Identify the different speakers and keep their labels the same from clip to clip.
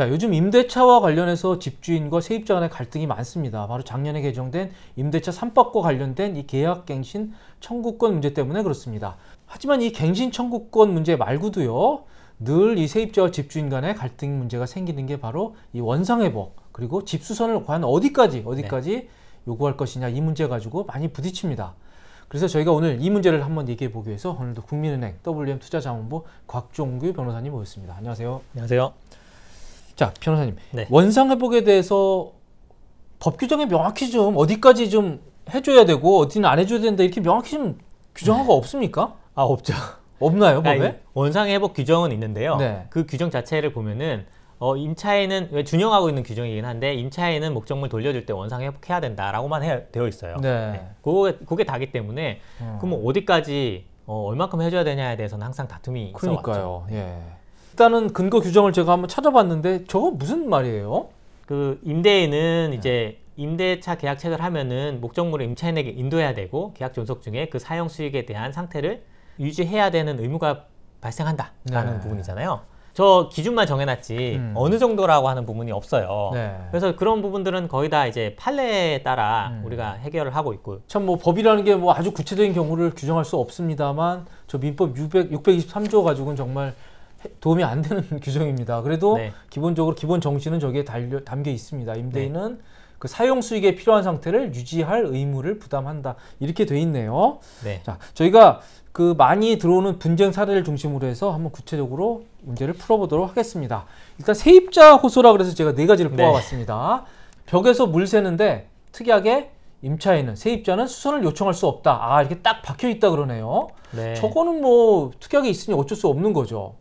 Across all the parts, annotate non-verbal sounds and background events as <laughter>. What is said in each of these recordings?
Speaker 1: 자, 요즘 임대차와 관련해서 집주인과 세입자 간의 갈등이 많습니다. 바로 작년에 개정된 임대차 3법과 관련된 이 계약갱신 청구권 문제 때문에 그렇습니다. 하지만 이 갱신 청구권 문제 말고도요. 늘 이 세입자와 집주인 간의 갈등 문제가 생기는 게 바로 이 원상회복 그리고 집수선을 과연 어디까지 어디까지 네. 요구할 것이냐 이 문제 가지고 많이 부딪힙니다. 그래서 저희가 오늘 이 문제를 한번 얘기해 보기 위해서 오늘도 국민은행 WM 투자자원부 곽종규 변호사님 모셨습니다. 안녕하세요. 안녕하세요. 자 변호사님 네. 원상 회복에 대해서 법 규정에 명확히 좀 어디까지 좀
Speaker 2: 해줘야 되고 어디는 안 해줘야 된다 이렇게 명확히 좀 규정한 거 없습니까? 아 없죠. 없나요 법에? 아니, 원상 회복 규정은 있는데요. 네. 그 규정 자체를 보면은 어, 임차인은 준용하고 있는 규정이긴 한데 임차인은 목적물 돌려줄 때 원상 회복해야 된다라고만 해, 되어 있어요. 네. 네. 그게, 그게 다기 때문에 음. 그럼 뭐 어디까지 어, 얼만큼 해줘야 되냐에 대해서는 항상 다툼이 있어왔죠. 그러니까요. 예. 일단은 근거 규정을 제가 한번 찾아봤는데 저거 무슨 말이에요? 그 임대인은 네. 이제 임대차 계약 체결하면은 목적물을 임차인에게 인도해야 되고 계약 존속 중에 그 사용 수익에 대한 상태를 유지해야 되는 의무가 발생한다라는 네. 부분이잖아요. 저 기준만 정해놨지 음. 어느 정도라고 하는 부분이 없어요. 네. 그래서 그런 부분들은 거의 다 이제 판례에 따라 음. 우리가 해결을 하고 있고.
Speaker 1: 참 뭐 법이라는 게 뭐 아주 구체적인 경우를 규정할 수 없습니다만 저 민법 600, 623조 가지고는 정말 도움이 안 되는 <laughs> 규정입니다. 그래도 네. 기본적으로 기본 정신은 저기에 달려, 담겨 있습니다. 임대인은 네. 그 사용 수익에 필요한 상태를 유지할 의무를 부담한다. 이렇게 돼 있네요. 네. 자, 저희가 그 많이 들어오는 분쟁 사례를 중심으로 해서 한번 구체적으로 문제를 풀어보도록 하겠습니다. 일단 세입자 호소라 그래서 제가 네 가지를 네. 뽑아봤습니다. 벽에서 물 새는데 특이하게 임차인은 세입자는 수선을 요청할 수 없다. 아 이렇게 딱 박혀 있다 그러네요. 네. 저거는 뭐 특이하게
Speaker 2: 있으니 어쩔 수 없는 거죠.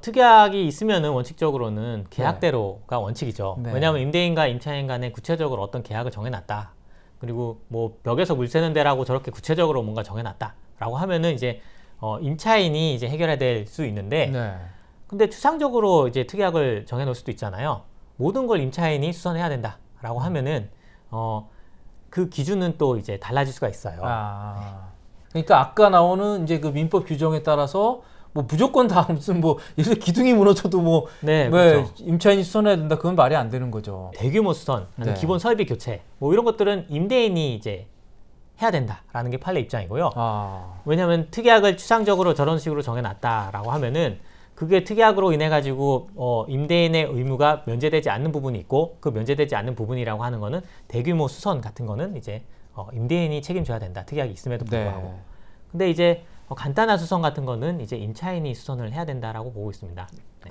Speaker 2: 특약이 있으면은 원칙적으로는 계약대로가 네. 원칙이죠. 네. 왜냐하면 임대인과 임차인 간에 구체적으로 어떤 계약을 정해놨다. 그리고 뭐 벽에서 물 새는 데라고 저렇게 구체적으로 뭔가 정해놨다라고 하면은 이제 어, 임차인이 이제 해결해야 될 수 있는데 네. 근데 추상적으로 이제 특약을 정해놓을 수도 있잖아요. 모든 걸 임차인이 수선해야 된다라고 하면은 어, 그 기준은 또 이제 달라질 수가 있어요. 아. 그러니까 아까 나오는 이제 그 민법 규정에 따라서
Speaker 1: 뭐 무조건 다 <laughs> 무슨 뭐 예를 기둥이 무너져도 뭐 네, 그렇죠. 임차인이 수선해야 된다 그건
Speaker 2: 말이 안 되는 거죠. 대규모 수선, 네. 기본 설비 교체 뭐 이런 것들은 임대인이 이제 해야 된다라는 게 판례 입장이고요. 아. 왜냐하면 특약을 추상적으로 저런 식으로 정해놨다라고 하면은 그게 특약으로 인해 가지고 어, 임대인의 의무가 면제되지 않는 부분이 있고 그 면제되지 않는 부분이라고 하는 거는 대규모 수선 같은 거는 이제 어, 임대인이 책임져야 된다. 특약이 있음에도 네. 불구하고. 네. 근데 이제 어, 간단한 수선 같은 거는 이제 임차인이 수선을 해야 된다라고 보고 있습니다. 네.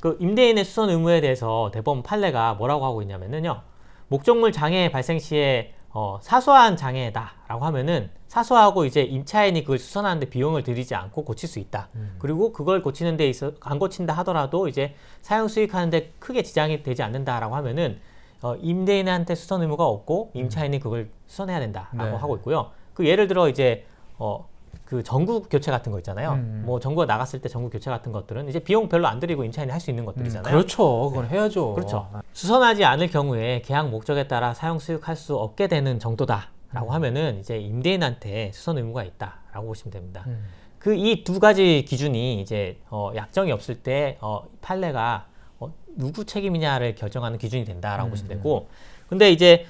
Speaker 2: 그 임대인의 수선 의무에 대해서 대법원 판례가 뭐라고 하고 있냐면은요. 목적물 장애 발생 시에 어, 사소한 장애다라고 하면은 사소하고 이제 임차인이 그걸 수선하는데 비용을 들이지 않고 고칠 수 있다. 음. 그리고 그걸 고치는 데 있어 안 고친다 하더라도 이제 사용 수익하는데 크게 지장이 되지 않는다라고 하면은 어, 임대인한테 수선 의무가 없고 임차인이 그걸 수선해야 된다라고 네. 하고 있고요. 그 예를 들어 이제 어, 그 전국 교체 같은 거 있잖아요. 음. 뭐 정부가 나갔을 때 전국 교체 같은 것들은 이제 비용 별로 안 들이고 임차인이 할 수 있는 것들이잖아요. 음, 그렇죠. 그건 네. 해야죠. 그렇죠. 아. 수선하지 않을 경우에 계약 목적에 따라 사용 수익할 수 없게 되는 정도다라고 음. 하면은 이제 임대인한테 수선 의무가 있다라고 보시면 됩니다. 음. 그이 두 가지 기준이 이제 어, 약정이 없을 때 어, 판례가 어, 누구 책임이냐를 결정하는 기준이 된다라고 음, 보시면 음. 되고, 근데 이제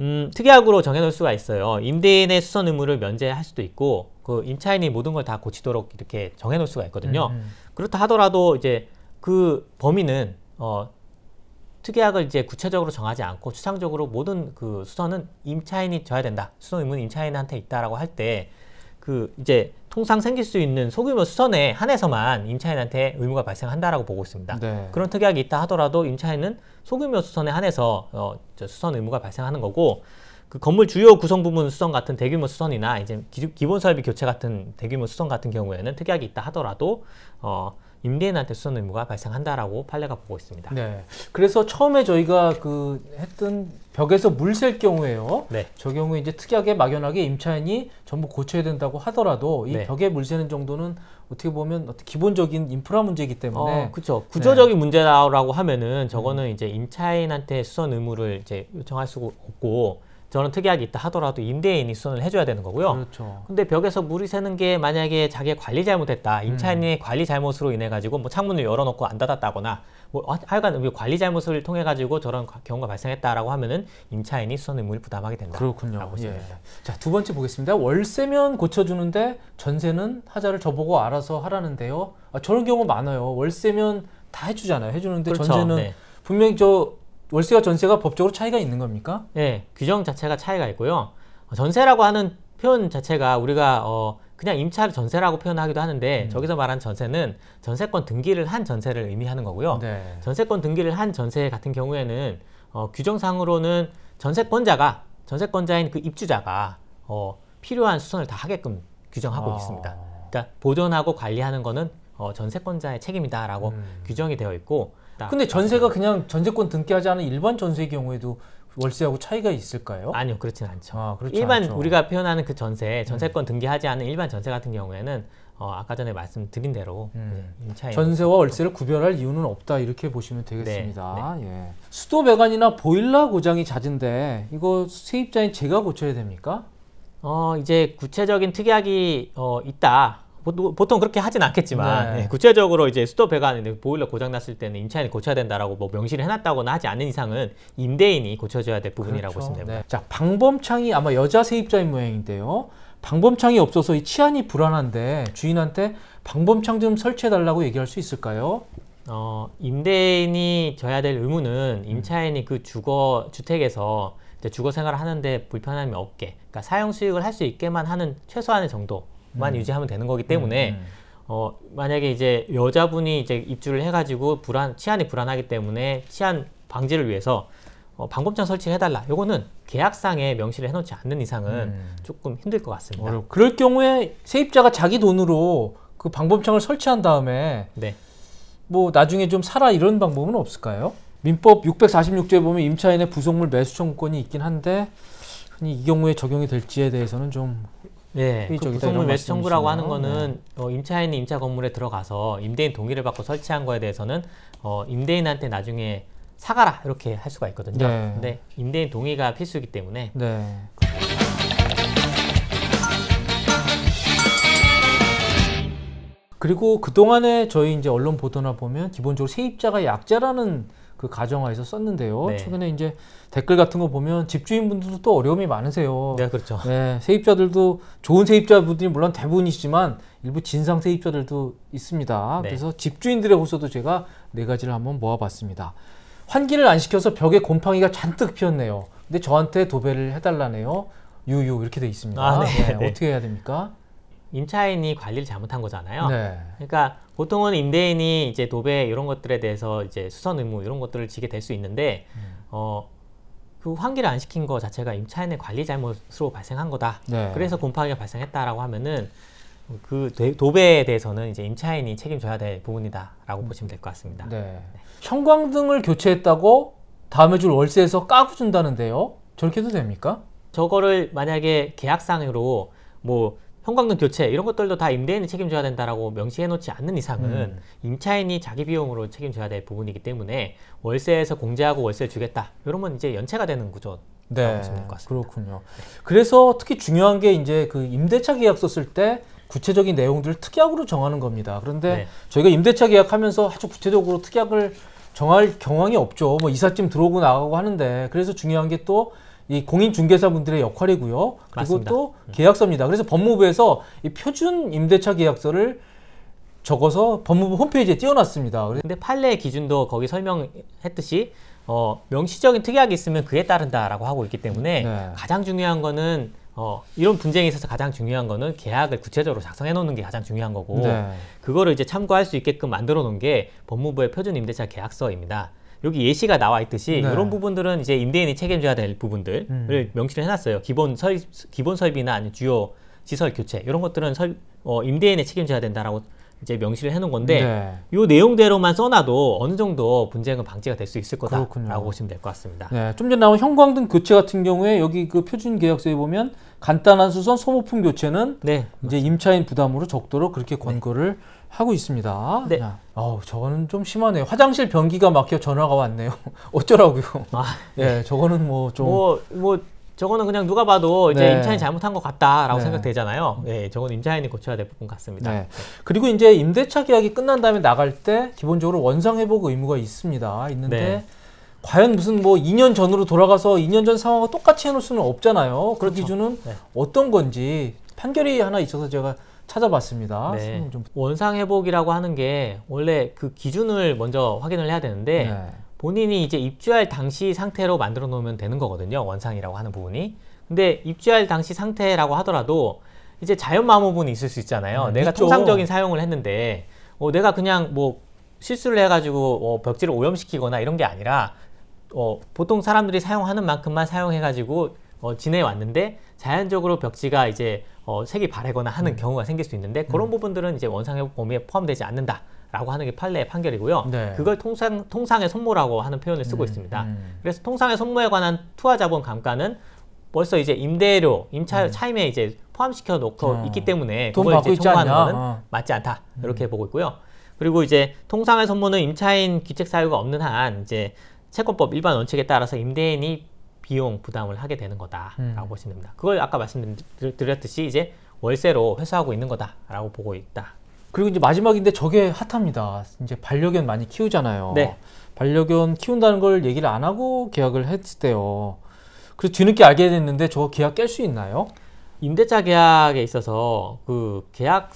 Speaker 2: 음, 특약으로 정해놓을 수가 있어요. 임대인의 수선 의무를 면제할 수도 있고 그 임차인이 모든 걸 다 고치도록 이렇게 정해놓을 수가 있거든요. 음, 음, 그렇다 하더라도 이제 그 범위는 어, 특약을 이제 구체적으로 정하지 않고 추상적으로 모든 그 수선은 임차인이 져야 된다. 수선 의무는 임차인한테 있다라고 할 때 그 이제 통상 생길 수 있는 소규모 수선에 한해서만 임차인한테 의무가 발생한다라고 보고 있습니다. 네. 그런 특약이 있다 하더라도 임차인은 소규모 수선에 한해서 어, 수선 의무가 발생하는 거고 그 건물 주요 구성 부분 수선 같은 대규모 수선이나 이제 기, 본 설비 교체 같은 대규모 수선 같은 경우에는 특약이 있다 하더라도 어, 임대인한테 수선 의무가 발생한다라고 판례가 보고 있습니다. 네.
Speaker 1: 그래서 처음에 저희가 그 했던 벽에서 물 셀 경우에요. 네. 저 경우에 이제 특약에 막연하게 임차인이 전부 고쳐야 된다고 하더라도 이 네. 벽에 물 새는 정도는 어떻게 보면 어떻게 기본적인 인프라 문제이기 때문에 어, 그렇죠. 구조적인
Speaker 2: 네. 문제라고 하면은 저거는 이제 임차인한테 수선 의무를 이제 요청할 수 없고 저는 특이하게 있다 하더라도 임대인 이수선을 해줘야 되는 거고요. 그렇죠. 근데 벽에서 물이 새는 게 만약에 자기의 관리 잘못했다. 음. 임차인의 음. 관리 잘못으로 인해 가지고 뭐 창문을 열어놓고 안 닫았다거나 뭐 하여간 그 관리 잘못을 통해 가지고 저런 경우가 발생했다라고 하면은 임차인이 수선 의무를 부담하게 된다. 그렇군요. 예.
Speaker 1: 자두 번째 보겠습니다. 월세면 고쳐주는데 전세는 하자를 저보고 알아서 하라는데요. 아, 저런 경우 많아요. 월세면 다 해주잖아요. 해주는데 그렇죠. 전세는 네. 분명히 저 월세와 전세가 법적으로 차이가 있는 겁니까?
Speaker 2: 네, 규정 자체가 차이가 있고요. 어, 전세라고 하는 표현 자체가 우리가 어, 그냥 임차를 전세라고 표현하기도 하는데 음. 저기서 말한 전세는 전세권 등기를 한 전세를 의미하는 거고요. 네. 전세권 등기를 한 전세 같은 경우에는 어, 규정상으로는 전세권자가 전세권자인 그 입주자가 어, 필요한 수선을 다 하게끔 규정하고 아. 있습니다. 그러니까 보존하고 관리하는 거는 어, 전세권자의 책임이다라고 음. 규정이 되어 있고 있다. 근데 전세가 그냥 전세권 등기하지 않은
Speaker 1: 일반 전세의 경우에도 월세하고
Speaker 2: 차이가 있을까요? 아니요, 그렇진 않죠. 아, 그렇지 일반 않죠. 우리가 표현하는 그 전세, 전세권 음. 등기하지 않은 일반 전세 같은 경우에는 어, 아까 전에 말씀드린 대로 음. 네, 전세와
Speaker 1: 월세를 구별할 이유는 없다 이렇게 보시면 네, 되겠습니다. 네, 네. 예. 수도 배관이나 보일러 고장이 잦은데 이거 세입자인 제가 고쳐야 됩니까?
Speaker 2: 어, 이제 구체적인 특약이 어, 있다. 보통 그렇게 하진 않겠지만 네. 예, 구체적으로 이제 수도 배관인 보일러 고장 났을 때는 임차인이 고쳐야 된다라고 뭐 명시를 해놨다거나 하지 않는 이상은 임대인이 고쳐줘야 될 부분이라고 그렇죠. 보시면 됩니다. 네.
Speaker 1: 자 방범창이 아마 여자 세입자인 모양인데요. 방범창이 없어서 이 치안이 불안한데 주인한테 방범창 좀
Speaker 2: 설치해달라고 얘기할 수 있을까요? 어, 임대인이 져야 될 의무는 음. 임차인이 그 주거 주택에서 주거 생활을 하는데 불편함이 없게, 그러니까 사용 수익을 할 수 있게만 하는 최소한의 정도 만 음. 유지하면 되는 거기 때문에 음, 음. 어, 만약에 이제 여자분이 이제 입주를 해가지고 불안 치안이 불안하기 때문에 치안 방지를 위해서 어, 방범창 설치를 해달라. 요거는 계약상에 명시를 해놓지 않는 이상은 음. 조금 힘들 것 같습니다. 어려워. 그럴 경우에 세입자가 자기 돈으로 그 방범창을 설치한
Speaker 1: 다음에 네. 뭐 나중에 좀 살아 이런 방법은 없을까요? 민법 646조에 보면 임차인의 부속물 매수 청구권이 있긴 한데 흔히 이 경우에 적용이 될지에 대해서는 좀 예, 그 부속물 매수 청구라고 하는 네. 거는
Speaker 2: 네. 어, 임차인이 임차 건물에 들어가서 임대인 동의를 받고 설치한 거에 대해서는 어, 임대인한테 나중에 사가라 이렇게 할 수가 있거든요. 네. 근데 임대인 동의가 필수이기 때문에 네.
Speaker 1: 그리고 그동안에 저희 이제 언론 보도나 보면 기본적으로 세입자가 약자라는 그가정화에서 썼는데요. 네. 최근에 이제 댓글 같은 거 보면 집주인분들도 또 어려움이 많으세요. 네, 그렇죠. 네, 세입자들도 좋은 세입자분들이 물론 대부분이지만 일부 진상 세입자들도 있습니다. 네. 그래서 집주인들의 호소도 제가 네 가지를 한번 모아봤습니다. 환기를 안 시켜서 벽에 곰팡이가 잔뜩 피었네요. 근데 저한테 도배를 해달라네요. 유유 이렇게 돼
Speaker 2: 있습니다. 아, 네. 네 어떻게 해야 됩니까? 임차인이 관리를 잘못한 거잖아요. 네. 그러니까 보통은 임대인이 이제 도배 이런 것들에 대해서 이제 수선 의무 이런 것들을 지게 될 수 있는데 음. 어그 환기를 안 시킨 거 자체가 임차인의 관리 잘못으로 발생한 거다. 네. 그래서 곰팡이가 발생했다라고 하면은 그 도배에 대해서는 이제 임차인이 책임져야 될 부분이다라고 음. 보시면 될 것 같습니다. 네. 네.
Speaker 1: 형광등을 교체했다고
Speaker 2: 다음에 줄 월세에서 까고 준다는데요. 저렇게 해도 됩니까? 저거를 만약에 계약상으로 뭐 형광등 교체 이런 것들도 다 임대인이 책임져야 된다라고 명시해놓지 않는 이상은 음. 임차인이 자기 비용으로 책임져야 될 부분이기 때문에 월세에서 공제하고 월세 주겠다 이러면 이제 연체가 되는 구조.
Speaker 1: 네, 그렇군요. 그래서 특히 중요한 게 이제 그 임대차 계약 썼을 때 구체적인 내용들을 특약으로 정하는 겁니다. 그런데 네. 저희가 임대차 계약하면서 아주 구체적으로 특약을 정할 경황이 없죠. 뭐 이삿짐 들어오고 나가고 하는데 그래서 중요한 게또 이 공인중개사분들의 역할이고요. 그리고 맞습니다. 또 음. 계약서입니다. 그래서 법무부에서 이 표준 임대차 계약서를 적어서
Speaker 2: 법무부 홈페이지에 띄워놨습니다. 그런데 판례 기준도 거기 설명했듯이 어, 명시적인 특약이 있으면 그에 따른다라고 하고 있기 때문에 네. 가장 중요한 거는 어, 이런 분쟁에 있어서 가장 중요한 거는 계약을 구체적으로 작성해 놓는 게 가장 중요한 거고 네. 그거를 이제 참고할 수 있게끔 만들어 놓은 게 법무부의 표준 임대차 계약서입니다. 여기 예시가 나와 있듯이 네. 이런 부분들은 이제 임대인이 책임져야 될 부분들을 음. 명시를 해놨어요. 기본 설 기본 설비나 아니 면 주요 시설 교체 이런 것들은 설, 어, 임대인의 책임져야 된다라고 이제 명시를 해놓은 건데 네. 내용대로만 써놔도 어느 정도 분쟁은 방지가 될 수 있을 거다라고 그렇군요. 보시면 될 것 같습니다.
Speaker 1: 네, 좀 전에 나온 형광등 교체 같은 경우에 여기 그 표준 계약서에 보면 간단한 수선 소모품 교체는 네, 이제 임차인 부담으로 적도록 그렇게 권고를 네. 하고 있습니다. 네. 아우, 저거는 좀 심하네요. 화장실 변기가 막혀 전화가 왔네요. <laughs> 어쩌라고요? 아, 예, 네, 저거는 뭐 좀. 뭐,
Speaker 2: 뭐, 저거는 그냥 누가 봐도 이제 네. 임차인 잘못한 것 같다라고 네. 생각되잖아요. 네, 저건 임차인이 고쳐야 될 부분 같습니다. 네. 그리고 이제 임대차
Speaker 1: 계약이 끝난 다음에 나갈 때 기본적으로 원상회복 의무가 있습니다. 있는데 네. 과연 무슨 뭐 2년 전으로 돌아가서 2년 전 상황과 똑같이 해놓을 수는 없잖아요. 그 그렇죠. 기준은 네. 어떤
Speaker 2: 건지 판결이 하나 있어서 제가 찾아봤습니다. 네. 원상 회복이라고 하는 게 원래 그 기준을 먼저 확인을 해야 되는데 네. 본인이 이제 입주할 당시 상태로 만들어 놓으면 되는 거거든요. 원상이라고 하는 부분이. 근데 입주할 당시 상태라고 하더라도 이제 자연 마모분이 있을 수 있잖아요. 음, 내가 있죠. 통상적인 사용을 했는데 어, 내가 그냥 뭐 실수를 해가지고 어, 벽지를 오염시키거나 이런 게 아니라 어, 보통 사람들이 사용하는 만큼만 사용해가지고 어, 지내왔는데 자연적으로 벽지가 이제 어, 색이 바래거나 하는 음. 경우가 생길 수 있는데 그런 음. 부분들은 이제 원상회복 범위에 포함되지 않는다. 라고 하는 게 판례의 판결이고요. 네. 그걸 통상, 통상의 손모라고 하는 표현을 쓰고 음. 있습니다. 음. 그래서 통상의 손모에 관한 투하자본 감가는 벌써 이제 임대료, 임차 네. 차임에 이제 포함시켜 놓고 어. 있기 때문에 그걸 이제 청구하는 거는 어. 맞지 않다. 이렇게 음. 보고 있고요. 그리고 이제 통상의 손모는 임차인 귀책 사유가 없는 한 이제 채권법 일반 원칙에 따라서 임대인이 비용 부담을 하게 되는 거다라고 음. 보시면 됩니다. 그걸 아까 말씀드렸듯이 이제 월세로 회수하고 있는 거다라고 보고 있다. 그리고 이제 마지막인데 저게
Speaker 1: 핫합니다. 이제 반려견 많이 키우잖아요. 네. 반려견 키운다는 걸 얘기를 안 하고 계약을 했대요. 그래서 뒤늦게 알게 됐는데 저 계약 깰 수 있나요?
Speaker 2: 임대차 계약에 있어서 그 계약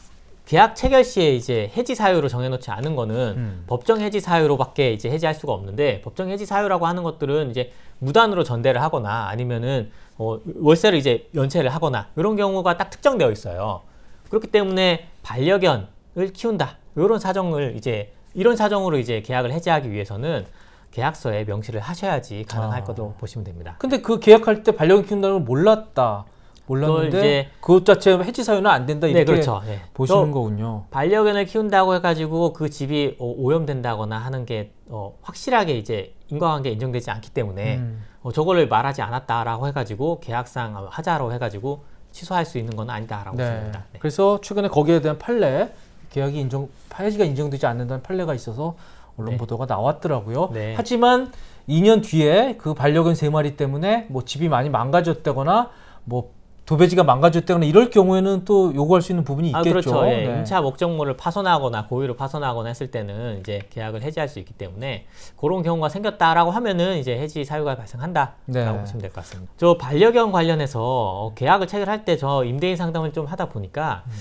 Speaker 2: 계약 체결 시에 이제 해지 사유로 정해놓지 않은 거는 음. 법정 해지 사유로밖에 이제 해지할 수가 없는데 법정 해지 사유라고 하는 것들은 이제 무단으로 전대를 하거나 아니면은 어, 월세를 이제 연체를 하거나 이런 경우가 딱 특정되어 있어요. 그렇기 때문에 반려견을 키운다 이런 사정을 이제 이런 사정으로 이제 계약을 해지하기 위해서는 계약서에 명시를 하셔야지 가능할 아. 거로 보시면 됩니다.
Speaker 1: 근데 그 계약할 때 반려견 키운다는 걸 몰랐다. 몰랐는데 이제
Speaker 2: 그것 자체는 해지 사유는 안 된다 네, 이렇게 네, 그렇죠. 네. 보시는 거군요. 반려견을 키운다고 해가지고 그 집이 어, 오염된다거나 하는 게 어, 확실하게 이제 인과관계 인정되지 않기 때문에 음. 어, 저거를 말하지 않았다라고 해가지고 계약상 어, 하자로 해가지고 취소할 수 있는 건 아니다라고 네. 봅니다.
Speaker 1: 네. 그래서 최근에 거기에 대한 판례 계약이 인정 해지가 인정되지 않는다는 판례가 있어서 언론 네. 보도가 나왔더라고요. 네. 하지만 2년 뒤에 그 반려견 3마리 때문에 뭐 집이 많이 망가졌다거나 뭐 도배지가 망가졌다거나 이럴 경우에는 또 요구할 수 있는 부분이 아, 있겠죠. 아, 그렇죠. 예. 네. 임차
Speaker 2: 목적물을 파손하거나 고의로 파손하거나 했을 때는 이제 계약을 해지할 수 있기 때문에 그런 경우가 생겼다라고 하면은 이제 해지 사유가 발생한다라고 네. 보시면 될 것 같습니다. 저 반려견 관련해서 어, 계약을 체결할 때 저 임대인 상담을 좀 하다 보니까 음.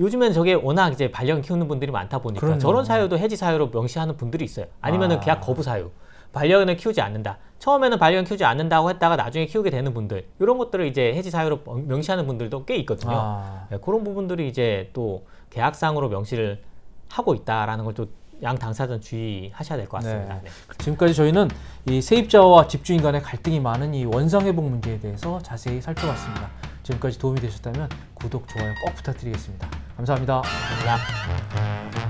Speaker 2: 요즘엔 저게 워낙 이제 반려견 키우는 분들이 많다 보니까 그럼요. 저런 사유도 해지 사유로 명시하는 분들이 있어요. 아니면은 아. 계약 거부 사유. 반려견을 키우지 않는다. 처음에는 반려견 키우지 않는다고 했다가 나중에 키우게 되는 분들 이런 것들을 이제 해지 사유로 명시하는 분들도 꽤 있거든요. 아. 네, 그런 부분들이 이제 또 계약상으로 명시를 하고 있다라는 걸 또 양 당사자는 주의하셔야 될것 네. 같습니다. 네. 네.
Speaker 1: 지금까지 저희는 이 세입자와 집주인 간의 갈등이 많은 이 원상회복 문제에 대해서 자세히 살펴봤습니다. 지금까지 도움이 되셨다면 구독, 좋아요 꼭 부탁드리겠습니다 감사합니다. 감사합니다.